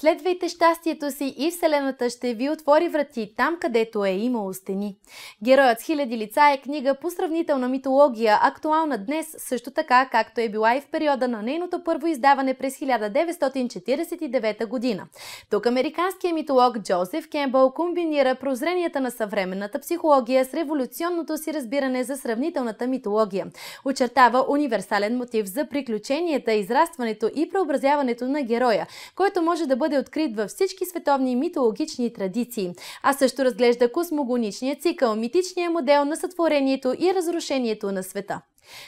Следвайте щастието си и Вселената ще ви отвори врати там, където е имало стени. Героят с хиляди лица е книга по сравнителна митология, актуална днес също така, както е била и в периода на нейното първо издаване през 1949 година. Тук американският митолог Джозеф Кембъл комбинира прозренията на съвременната психология с революционното си разбиране за сравнителната митология. Очертава универсален мотив за приключенията, израстването и преобразяването на героя, който може да бъде бъде открит във всички световни митологични традиции, а също разглежда космогоничния цикъл, митичния модел на сътворението и разрушението на света.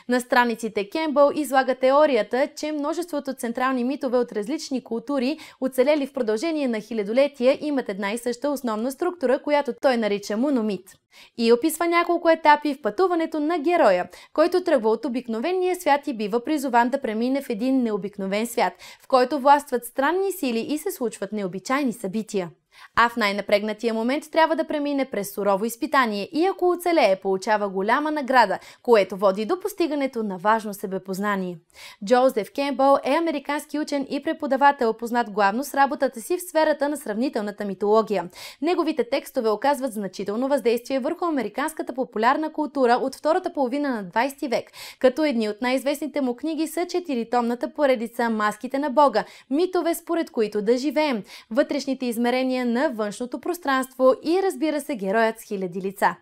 На страниците Кембъл излага теорията, че множеството централни митове от различни култури, оцелели в продължение на хилядолетия, имат една и съща основна структура, която той нарича мономит. И описва няколко етапи в пътуването на героя, който тръгва от обикновения свят и бива призован да премине в един необикновен свят, в който властват странни сили и се случват необичайни събития. А в най-напрегнатия момент трябва да премине през сурово изпитание и ако оцелее, получава голяма награда, което води до постигането на важно себепознание. Джозеф Кембъл е американски учен и преподавател, познат главно с работата си в сферата на сравнителната митология. Неговите текстове оказват значително въздействие върху американската популярна култура от втората половина на 20 век, като едни от най-известните му книги са четиритомната поредица «Маските на Бога», митове според които да живеем, вътрешните измерения на външното пространство и разбира се героят с хиляди лица.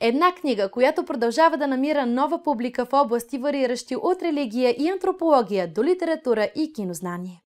Една книга, която продължава да намира нова публика в области вариращи от религия и антропология до литература и кинознание.